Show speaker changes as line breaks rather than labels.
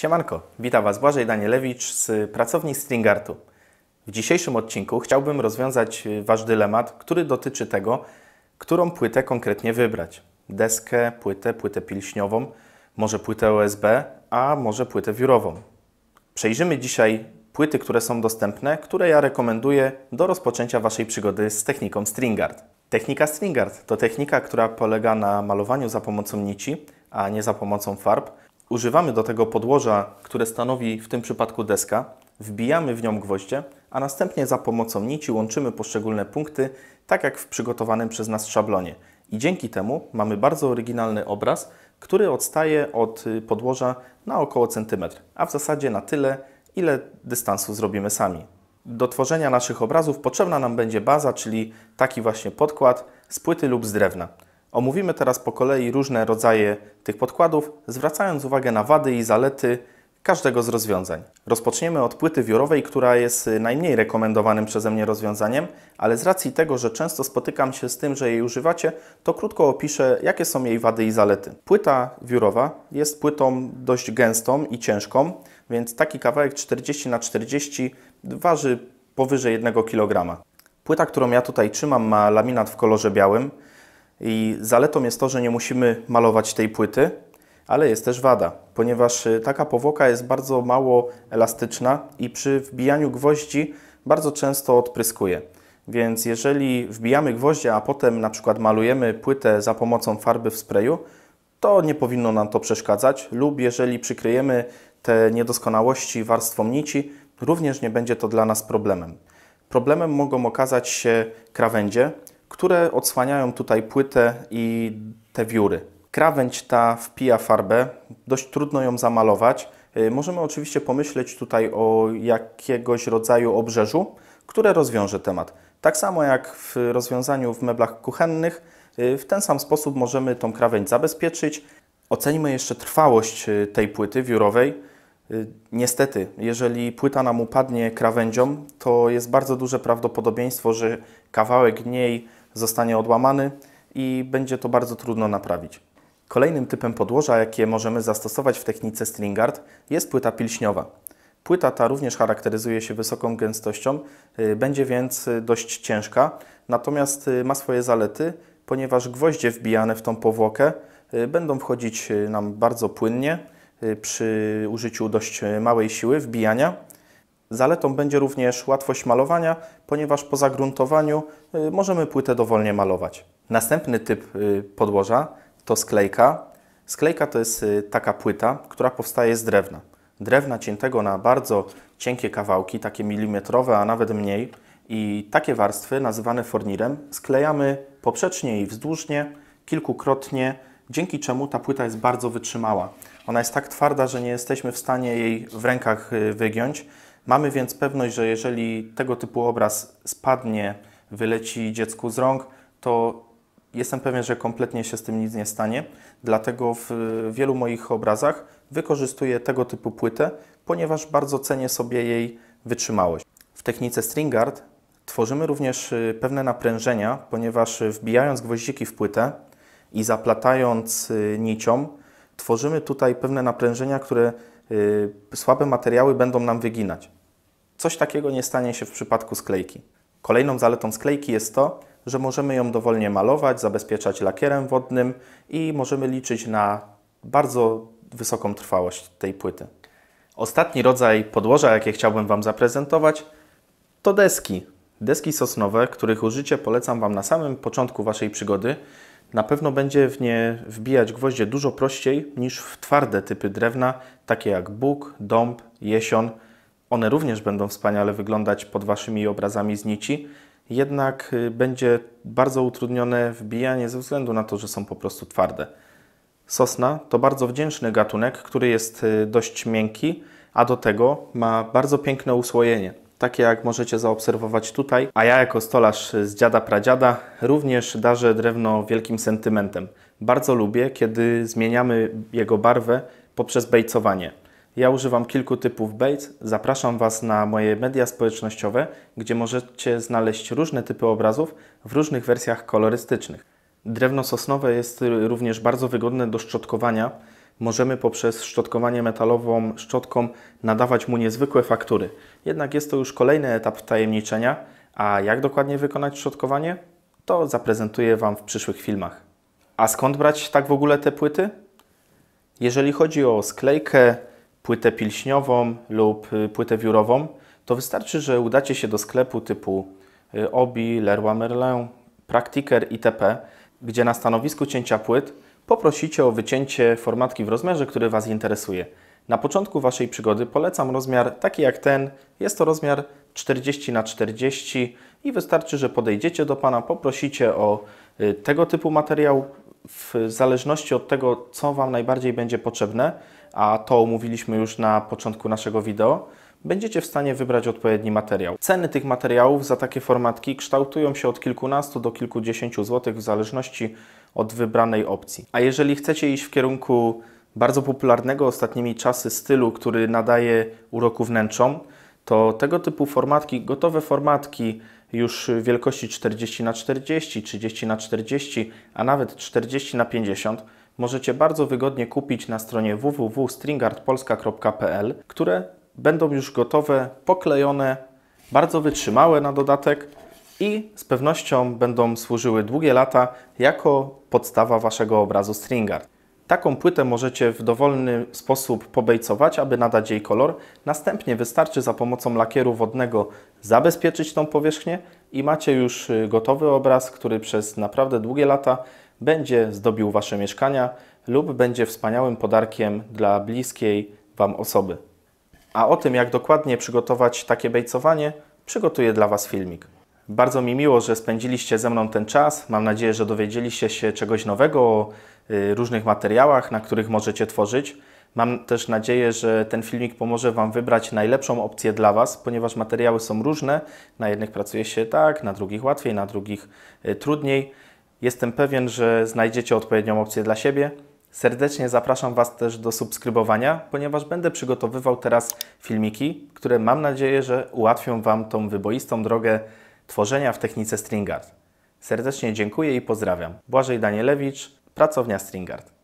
Siemanko, witam Was Błażej Danielewicz z pracowni Stringartu. W dzisiejszym odcinku chciałbym rozwiązać y, Wasz dylemat, który dotyczy tego, którą płytę konkretnie wybrać. Deskę, płytę, płytę pilśniową, może płytę USB, a może płytę wiórową. Przejrzymy dzisiaj płyty, które są dostępne, które ja rekomenduję do rozpoczęcia Waszej przygody z techniką Stringart. Technika Stringart to technika, która polega na malowaniu za pomocą nici, a nie za pomocą farb używamy do tego podłoża, które stanowi w tym przypadku deska, wbijamy w nią gwoździe, a następnie za pomocą nici łączymy poszczególne punkty, tak jak w przygotowanym przez nas szablonie. I dzięki temu mamy bardzo oryginalny obraz, który odstaje od y, podłoża na około centymetr, a w zasadzie na tyle, ile dystansu zrobimy sami. Do tworzenia naszych obrazów potrzebna nam będzie baza, czyli taki właśnie podkład z płyty lub z drewna. Omówimy teraz po kolei różne rodzaje tych podkładów, zwracając uwagę na wady i zalety każdego z rozwiązań. Rozpoczniemy od płyty wiórowej, która jest y, najmniej rekomendowanym przeze mnie rozwiązaniem, ale z racji tego, że często spotykam się z tym, że jej używacie, to krótko opiszę, jakie są jej wady i zalety. Płyta wiórowa jest płytą dość gęstą i ciężką, więc taki kawałek 40 x 40 waży powyżej 1 kg. Płyta, którą ja tutaj trzymam, ma laminat w kolorze białym, i zaletą jest to, że nie musimy malować tej płyty, ale jest też wada, ponieważ y, taka powłoka jest bardzo mało elastyczna i przy wbijaniu gwoździ bardzo często odpryskuje. Więc jeżeli wbijamy gwoździa, a potem na przykład malujemy płytę za pomocą farby w sprayu, to nie powinno nam to przeszkadzać lub jeżeli przykryjemy te niedoskonałości warstwą nici, również nie będzie to dla nas problemem. Problemem mogą okazać się krawędzie, które odsłaniają tutaj płytę i te wióry. Krawędź ta wpija farbę, dość trudno ją zamalować. Y, możemy oczywiście pomyśleć tutaj o jakiegoś rodzaju obrzeżu, które rozwiąże temat. Tak samo jak w rozwiązaniu w meblach kuchennych, y, w ten sam sposób możemy tą krawędź zabezpieczyć. Ocenimy jeszcze trwałość y, tej płyty wiórowej. Niestety, jeżeli płyta nam upadnie krawędzią, to jest bardzo duże prawdopodobieństwo, że kawałek niej zostanie odłamany i będzie to bardzo trudno naprawić. Kolejnym typem podłoża, jakie możemy zastosować w technice stringard jest płyta pilśniowa. Płyta ta również charakteryzuje się wysoką gęstością, y, będzie więc y, dość ciężka, natomiast y, ma swoje zalety, ponieważ gwoździe wbijane w tą powłokę będą wchodzić nam bardzo płynnie przy użyciu dość małej siły wbijania Zaletą będzie również łatwość malowania, ponieważ po zagruntowaniu y, możemy płytę dowolnie malować. Następny typ y, podłoża to sklejka. Sklejka to jest y, taka płyta, która powstaje z drewna. Drewna ciętego na bardzo cienkie kawałki, takie milimetrowe, a nawet mniej. I takie warstwy, nazywane fornirem, sklejamy poprzecznie i wzdłużnie, kilkukrotnie, dzięki czemu ta płyta jest bardzo wytrzymała. Ona jest tak twarda, że nie jesteśmy w stanie jej w rękach wygiąć. Mamy więc pewność, że jeżeli tego typu obraz spadnie, wyleci dziecku z rąk, to jestem pewien, że kompletnie się z tym nic nie stanie. Dlatego w wielu moich obrazach wykorzystuję tego typu płytę, ponieważ bardzo cenię sobie jej wytrzymałość. W technice Stringard tworzymy również y, pewne naprężenia, ponieważ y, wbijając gwoździki w płytę i zaplatając y, nicią, tworzymy tutaj pewne naprężenia, które Y, słabe materiały będą nam wyginać. Coś takiego nie stanie się w przypadku sklejki. Kolejną zaletą sklejki jest to, że możemy ją dowolnie malować, zabezpieczać lakierem wodnym i możemy liczyć na bardzo wysoką trwałość tej płyty. Ostatni rodzaj podłoża, jakie chciałbym Wam zaprezentować, to deski. Deski sosnowe, których użycie polecam Wam na samym początku Waszej przygody, na pewno będzie w nie wbijać gwoździe dużo prościej niż w twarde typy drewna, takie jak buk, dąb, jesion. One również będą wspaniale wyglądać pod Waszymi obrazami z nici, jednak y, będzie bardzo utrudnione wbijanie ze względu na to, że są po prostu twarde. Sosna to bardzo wdzięczny gatunek, który jest y, dość miękki, a do tego ma bardzo piękne usłojenie takie jak możecie zaobserwować tutaj. A ja jako stolarz z dziada pradziada również darzę drewno wielkim sentymentem. Bardzo lubię, kiedy zmieniamy jego barwę poprzez bejcowanie. Ja używam kilku typów bejc. Zapraszam Was na moje media społecznościowe, gdzie możecie znaleźć różne typy obrazów w różnych wersjach kolorystycznych. Drewno sosnowe jest również bardzo wygodne do szczotkowania, możemy poprzez szczotkowanie metalową szczotką nadawać mu niezwykłe faktury. Jednak jest to już kolejny etap wtajemniczenia, a jak dokładnie wykonać szczotkowanie? To zaprezentuję Wam w przyszłych filmach. A skąd brać tak w ogóle te płyty? Jeżeli chodzi o sklejkę, płytę pilśniową lub y, płytę wiórową, to wystarczy, że udacie się do sklepu typu y, Obi, Leroy Merlin, Praktiker itp., gdzie na stanowisku cięcia płyt poprosicie o wycięcie formatki w rozmiarze, który Was interesuje. Na początku Waszej przygody polecam rozmiar taki jak ten. Jest to rozmiar 40 na 40 i wystarczy, że podejdziecie do Pana, poprosicie o y, tego typu materiał w zależności od tego, co Wam najbardziej będzie potrzebne, a to omówiliśmy już na początku naszego wideo, będziecie w stanie wybrać odpowiedni materiał. Ceny tych materiałów za takie formatki kształtują się od kilkunastu do kilkudziesięciu złotych w zależności od wybranej opcji. A jeżeli chcecie iść w kierunku bardzo popularnego ostatnimi czasy stylu, który nadaje uroku wnętrzom, to tego typu formatki, gotowe formatki już wielkości 40x40, 30x40, a nawet 40x50 możecie bardzo wygodnie kupić na stronie www.stringartpolska.pl, które będą już gotowe, poklejone, bardzo wytrzymałe na dodatek, i z pewnością będą służyły długie lata jako podstawa Waszego obrazu Stringard. Taką płytę możecie w dowolny sposób pobejcować, aby nadać jej kolor. Następnie wystarczy za pomocą lakieru wodnego zabezpieczyć tą powierzchnię i macie już y, gotowy obraz, który przez naprawdę długie lata będzie zdobił Wasze mieszkania lub będzie wspaniałym podarkiem dla bliskiej Wam osoby. A o tym, jak dokładnie przygotować takie bejcowanie, przygotuję dla Was filmik. Bardzo mi miło, że spędziliście ze mną ten czas. Mam nadzieję, że dowiedzieliście się czegoś nowego o y, różnych materiałach, na których możecie tworzyć. Mam też nadzieję, że ten filmik pomoże Wam wybrać najlepszą opcję dla Was, ponieważ materiały są różne. Na jednych pracuje się tak, na drugich łatwiej, na drugich y, trudniej. Jestem pewien, że znajdziecie odpowiednią opcję dla siebie. Serdecznie zapraszam Was też do subskrybowania, ponieważ będę przygotowywał teraz filmiki, które mam nadzieję, że ułatwią Wam tą wyboistą drogę tworzenia w technice stringart. Serdecznie dziękuję i pozdrawiam. Błażej Danielewicz, pracownia stringart.